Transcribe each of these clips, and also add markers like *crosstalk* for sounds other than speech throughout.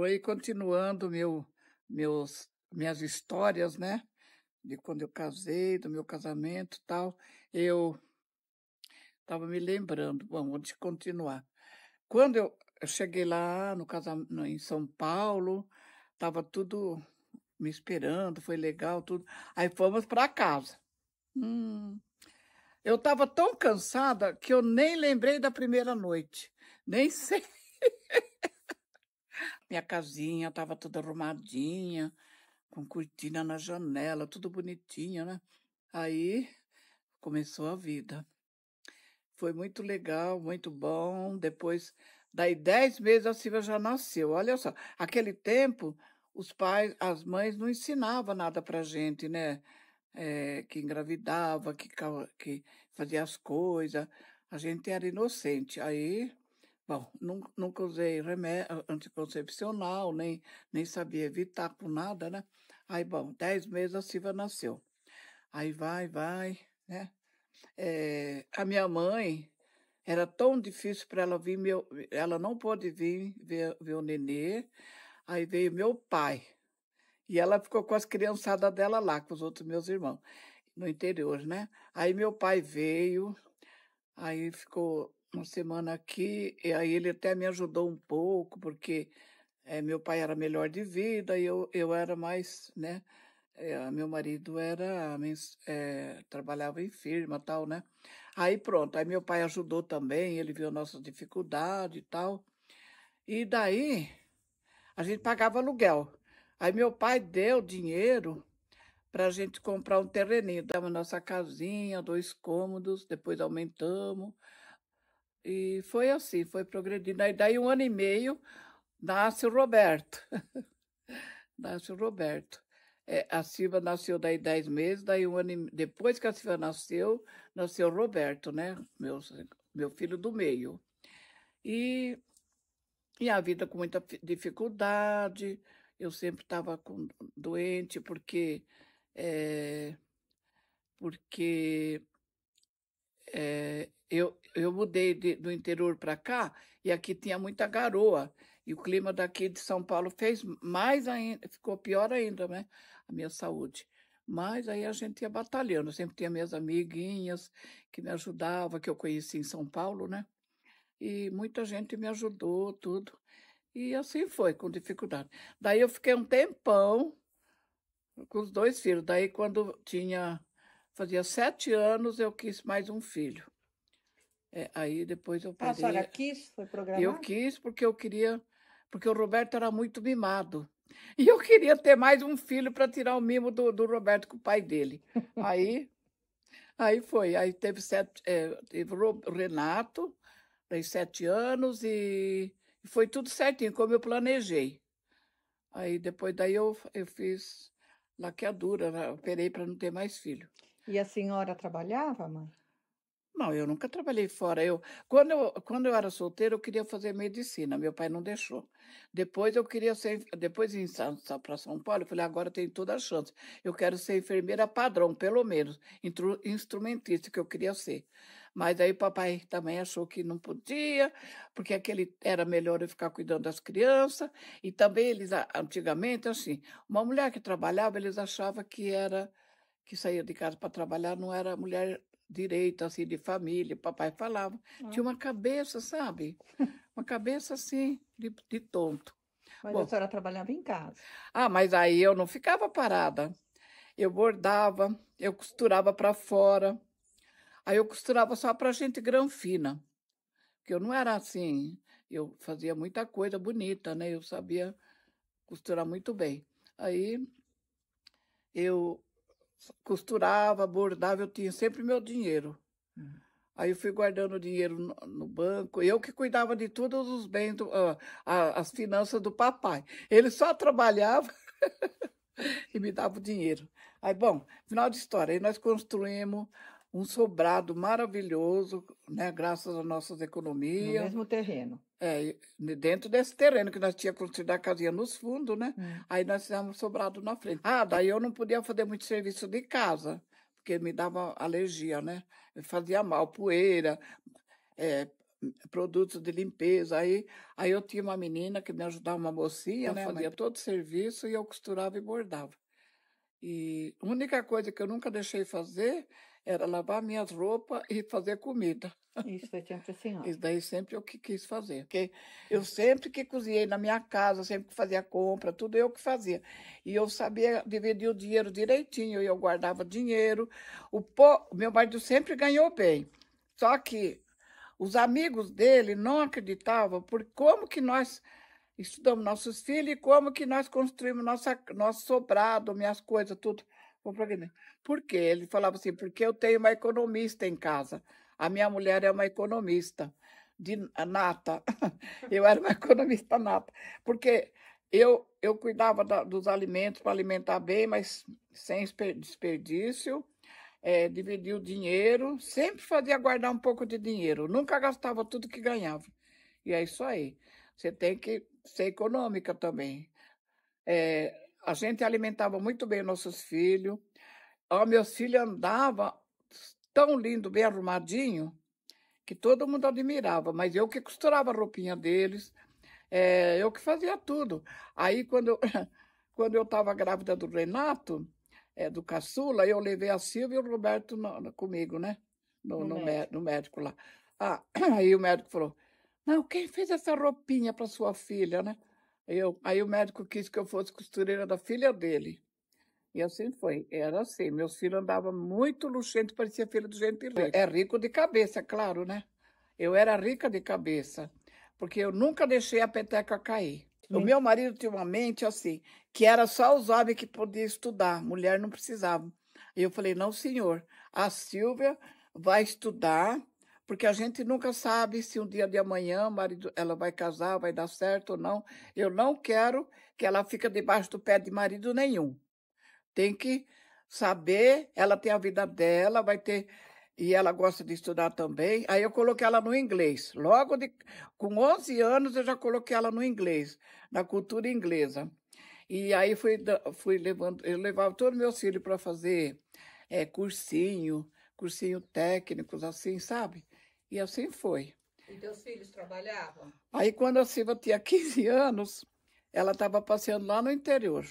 foi continuando meu, meus, minhas histórias, né? De quando eu casei, do meu casamento tal. Eu estava me lembrando. Bom, vou continuar. Quando eu, eu cheguei lá no casamento, em São Paulo, estava tudo me esperando, foi legal, tudo. Aí fomos para casa. Hum. Eu estava tão cansada que eu nem lembrei da primeira noite. Nem *laughs* sei. Minha casinha estava toda arrumadinha, com cortina na janela, tudo bonitinho, né? Aí começou a vida. Foi muito legal, muito bom. Depois, daí dez meses a Silvia já nasceu. Olha só, aquele tempo os pais, as mães não ensinavam nada para gente, né? É, que engravidava, que, que fazia as coisas. A gente era inocente. Aí Bom, nunca, usei remédio anticoncepcional, nem, nem sabia evitar com nada, né? Aí, bom, dez meses a Silva nasceu. Aí vai, vai, né? É, a minha mãe era tão difícil para ela vir, meu, ela não pôde vir ver, ver o nenê. Aí veio meu pai. E ela ficou com as criançadas dela lá, com os outros meus irmãos, no interior, né? Aí meu pai veio, aí ficou uma semana aqui, e aí ele até me ajudou um pouco, porque é, meu pai era melhor de vida e eu, eu era mais, né? É, meu marido era, é, trabalhava em firma tal, né? Aí pronto, aí meu pai ajudou também, ele viu nossas dificuldades e tal. E daí, a gente pagava aluguel. Aí meu pai deu dinheiro para a gente comprar um terreninho. Dava nossa casinha, dois cômodos, depois aumentamos. E foi assim, foi progredindo. Aí daí um ano e meio nasce o Roberto. *laughs* nasce o Roberto. É, a Silva nasceu daí dez meses, daí um ano e... depois que a Silva nasceu, nasceu o Roberto, né? Meu, meu filho do meio. E, e a vida com muita dificuldade, eu sempre estava doente, porque, é, porque é, eu, eu mudei de, do interior para cá e aqui tinha muita garoa. E o clima daqui de São Paulo fez mais ainda, ficou pior ainda, né? A minha saúde. Mas aí a gente ia batalhando. Eu sempre tinha minhas amiguinhas que me ajudavam, que eu conheci em São Paulo, né? E muita gente me ajudou, tudo. E assim foi, com dificuldade. Daí eu fiquei um tempão com os dois filhos. Daí quando tinha Fazia sete anos eu quis mais um filho. É, aí depois eu parei. Ah, a senhora quis? Foi programado? Eu quis porque eu queria... Porque o Roberto era muito mimado. *laughs* E eu queria ter mais um filho para tirar o mimo do, do Roberto com o pai dele. Aí, *laughs* aí foi. Aí teve, sete, é, teve o Renato, tem sete anos e foi tudo certinho, como eu planejei. Aí depois daí eu, eu fiz laqueadura, né, operei para não ter mais filho. E a senhora trabalhava, mãe? Não, eu nunca trabalhei fora. Eu quando, eu, quando eu era solteira, eu queria fazer medicina. Meu pai não deixou. Depois eu queria ser, depois em para São Paulo, eu falei, agora tem toda a chance. Eu quero ser enfermeira padrão, pelo menos, instrumentista que eu queria ser. Mas aí papai também achou que não podia, porque aquele era melhor eu ficar cuidando das crianças. E também eles antigamente assim, uma mulher que trabalhava, eles achavam que era que saía de casa para trabalhar não era mulher direita assim, de família, papai falava. Ah. Tinha uma cabeça, sabe? Uma cabeça assim, de, de tonto. Mas Bom, a senhora trabalhava em casa. Ah, mas aí eu não ficava parada. Eu bordava, eu costurava para fora. Aí eu costurava só para gente granfina. Porque eu não era assim. Eu fazia muita coisa bonita, né? Eu sabia costurar muito bem. Aí eu costurava, bordava, eu tinha sempre meu dinheiro. Uhum. Aí eu fui guardando o dinheiro no, no, banco, eu que cuidava de todos os bens, do, uh, a, as finanças do papai. Ele só trabalhava *laughs* e me dava o dinheiro. Aí, bom, final de história, aí nós construímos um sobrado maravilhoso, né, graças às nossas economias. No mesmo terreno. É, dentro desse terreno que nós tínhamos construído a casinha nos fundos, né? Hum. Aí nós fizemos sobrado na frente. Ah, daí eu não podia fazer muito serviço de casa, porque me dava alergia, né? Eu fazia mal, poeira, é, produtos de limpeza. Aí, aí eu tinha uma menina que me ajudava, uma mocinha, então né? Fazia todo o serviço e eu costurava e bordava. E a única coisa que eu nunca deixei fazer era lavar minhas roupas e fazer comida. Isso daí sempre assim. Ó. Isso daí sempre eu que quis fazer. Porque é. eu sempre que cozinhei na minha casa, sempre que fazia compra, tudo eu que fazia. E eu sabia dividir o dinheiro direitinho, eu guardava dinheiro. O po... meu marido sempre ganhou bem. Só que os amigos dele não acreditavam por como que nós estudamos nossos filhos e como que nós construímos nossa, nosso sobrado, minhas coisas, tudo. Vou para Por quê? Ele falava assim, porque eu tenho uma economista em casa. A minha mulher é uma economista de nata. *laughs* Eu era uma economista nata. Porque eu, eu cuidava da, dos alimentos para alimentar bem, mas sem desperdício. É, dividia o dinheiro, sempre fazia guardar um pouco de dinheiro, nunca gastava tudo que ganhava. E é isso aí. Você tem que ser econômica também. É, a gente alimentava muito bem nossos filhos. Ó, meus filhos andavam tão lindo, bem arrumadinho, que todo mundo admirava. Mas eu que costurava a roupinha deles, é, eu que fazia tudo. Aí, quando, *laughs* quando eu estava grávida do Renato, é, do caçula, eu levei a Silvia e o Roberto no, comigo, né? No, no, no, médico. no médico lá. Ah, *clears throat* aí o médico falou: Não, quem fez essa roupinha para sua filha, né? Eu, aí o médico quis que eu fosse costureira da filha dele. E assim foi. Era assim. Meus filhos andavam muito luxento, parecia filho do gente rico. É rico de cabeça, é claro, né? Eu era rica de cabeça, porque eu nunca deixei a peteca cair. Sim. O meu marido tinha uma mente assim, que era só os homens que podiam estudar, mulher não precisava. E eu falei, não, senhor, a Silvia vai estudar, porque a gente nunca sabe se um dia de amanhã marido, ela vai casar, vai dar certo ou não. Eu não quero que ela fique debaixo do pé de marido nenhum. Tem que saber, ela tem a vida dela, vai ter e ela gosta de estudar também. Aí eu coloquei ela no inglês. Logo de, com 11 anos eu já coloquei ela no inglês, na cultura inglesa. E aí fui, fui levando, eu levava todos meus filhos para fazer é, cursinho, cursinho técnicos assim, sabe? E assim foi. E teus filhos trabalhavam? Aí, quando a Silva tinha 15 anos, ela estava passeando lá no interior.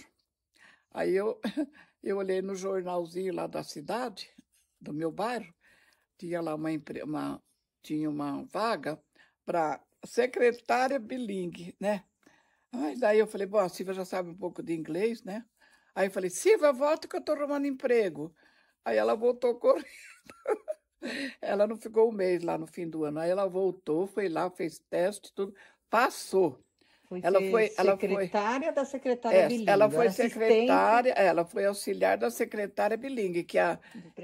Aí eu, *laughs* eu olhei no jornalzinho lá da cidade, do meu bairro, tinha lá uma, uma tinha uma vaga para secretária bilingue, né? Mas daí eu falei, bom, a Silva já sabe um pouco de inglês, né? Aí eu falei, Silva, volta que eu estou arrumando emprego. Aí ela voltou correndo. *laughs* Ela não ficou um mês lá no fim do ano. Aí ela voltou, foi lá, fez teste, tudo, passou. Foi ela foi secretária ela foi, da secretária é, bilingue. Ela foi secretária, é, ela foi auxiliar da secretária bilingue, que, é a,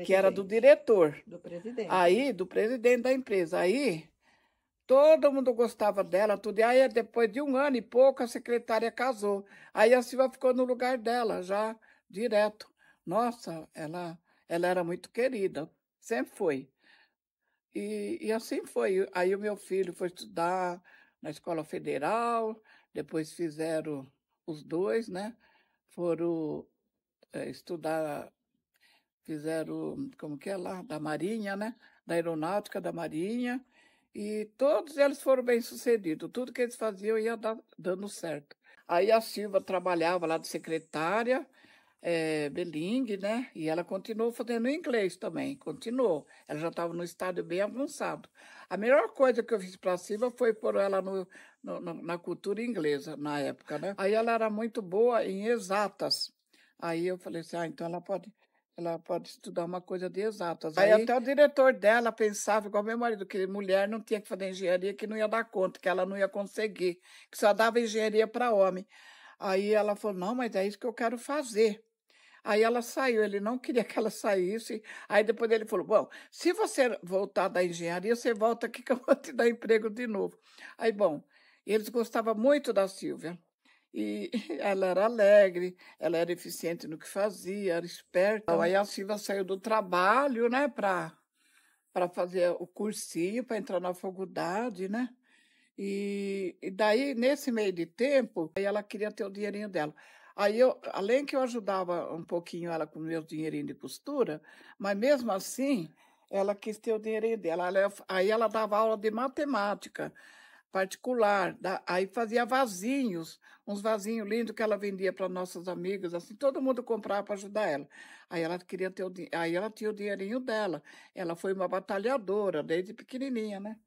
que era do diretor. Do presidente. Aí, do presidente da empresa. Aí, todo mundo gostava dela, tudo. E aí, depois de um ano e pouco, a secretária casou. Aí a Silva ficou no lugar dela, já direto. Nossa, ela, ela era muito querida sempre foi. E, e assim foi. Aí o meu filho foi estudar na Escola Federal, depois fizeram os dois, né? Foram é, estudar, fizeram, como que é lá, da Marinha, né? Da Aeronáutica da Marinha. E todos eles foram bem-sucedidos. Tudo que eles faziam ia dar, dando certo. Aí a Silva trabalhava lá de secretária é, bilingue, né? E ela continuou fazendo inglês também, continuou. Ela já estava no estádio bem avançado. A melhor coisa que eu fiz para Silva foi pôr ela no, no, na cultura inglesa, na época, né? Aí ela era muito boa em exatas. Aí eu falei assim, ah, então ela pode... Ela pode estudar uma coisa de exatas. Aí, Aí, até o diretor dela pensava, igual meu marido, que mulher não tinha que fazer engenharia, que não ia dar conta, que ela não ia conseguir, que só dava engenharia para homem. Aí ela falou: não, mas é isso que eu quero fazer. Aí ela saiu, ele não queria que ela saísse. Aí depois ele falou: Bom, se você voltar da engenharia, você volta aqui que eu vou te dar emprego de novo. Aí, bom, eles gostavam muito da Silvia. E *laughs* ela era alegre, ela era eficiente no que fazia, era esperta. Então, aí a Silvia saiu do trabalho, né, para para fazer o cursinho, para entrar na faculdade, né? E, e daí, nesse meio de tempo, ela queria ter o dinheirinho dela. Aí eu, além que eu ajudava um pouquinho ela com meu dinheirinho de costura, mas mesmo assim, ela quis ter o dinheirinho dela. aí ela dava aula de matemática particular, da, aí fazia vasinhos, uns vasinhos lindos que ela vendia para nossas amigas, assim, todo mundo comprava para ajudar ela. Aí ela queria ter o aí ela tinha o dinheirinho dela. Ela foi uma batalhadora desde pequenininha, né?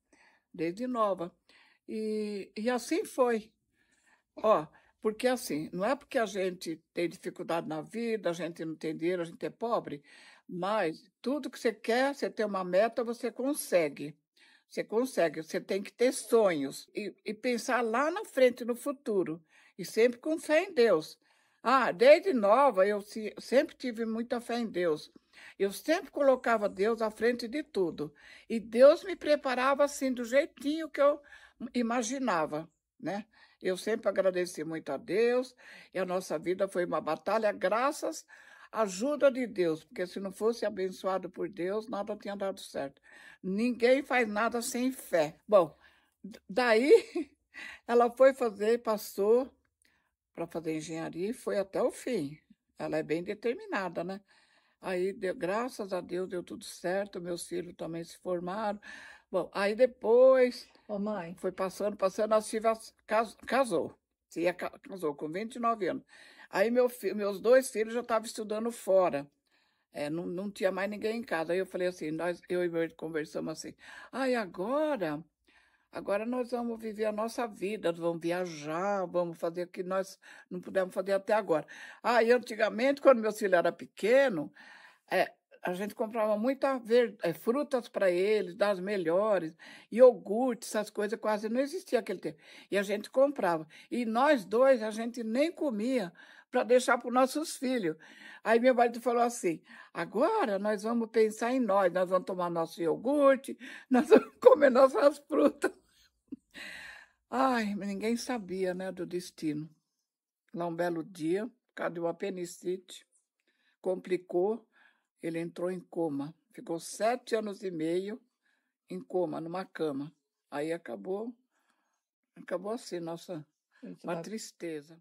Desde nova. E, e assim foi. Ó, porque assim, não é porque a gente tem dificuldade na vida, a gente não tem dinheiro, a gente é pobre, mas tudo que você quer, você tem uma meta, você consegue. Você consegue, você tem que ter sonhos e, e pensar lá na frente, no futuro, e sempre com fé em Deus. Ah, desde nova eu sempre tive muita fé em Deus. Eu sempre colocava Deus à frente de tudo. E Deus me preparava assim, do jeitinho que eu imaginava, né? Eu sempre agradeci muito a Deus e a nossa vida foi uma batalha, graças à ajuda de Deus, porque se não fosse abençoado por Deus, nada tinha dado certo. Ninguém faz nada sem fé. Bom, daí *laughs* ela foi fazer, passou para fazer engenharia e foi até o fim. Ela é bem determinada, né? Aí, deu, graças a Deus, deu tudo certo. Meus filhos também se formaram. Bom, aí depois. Ô, oh, mãe. Foi passando, passando, a Silvia casou. Cia casou com 29 anos. Aí meu filho, meus dois filhos já estavam estudando fora. É, não, não tinha mais ninguém em casa. Aí eu falei assim, nós, eu e meu irmão conversamos assim. Ai, ah, agora, agora nós vamos viver a nossa vida, vamos viajar, vamos fazer o que nós não pudemos fazer até agora. Aí antigamente, quando meu filho era pequeno, é, a gente comprava muita eh, frutas para eles, das melhores, iogurte, essas coisas quase não existia aquele tempo. E a gente comprava. E nós dois, a gente nem comia para deixar para os nossos filhos. Aí meu marido falou assim: agora nós vamos pensar em nós, nós vamos tomar nosso iogurte, *laughs* nós vamos comer nossas frutas. Ai, ninguém sabia, né, do destino. Lá um belo dia, por causa de uma apendicite, complicou ele entrou em coma, ficou sete anos e meio em coma, numa cama. Aí acabou, acabou assim, nossa, uma tristeza.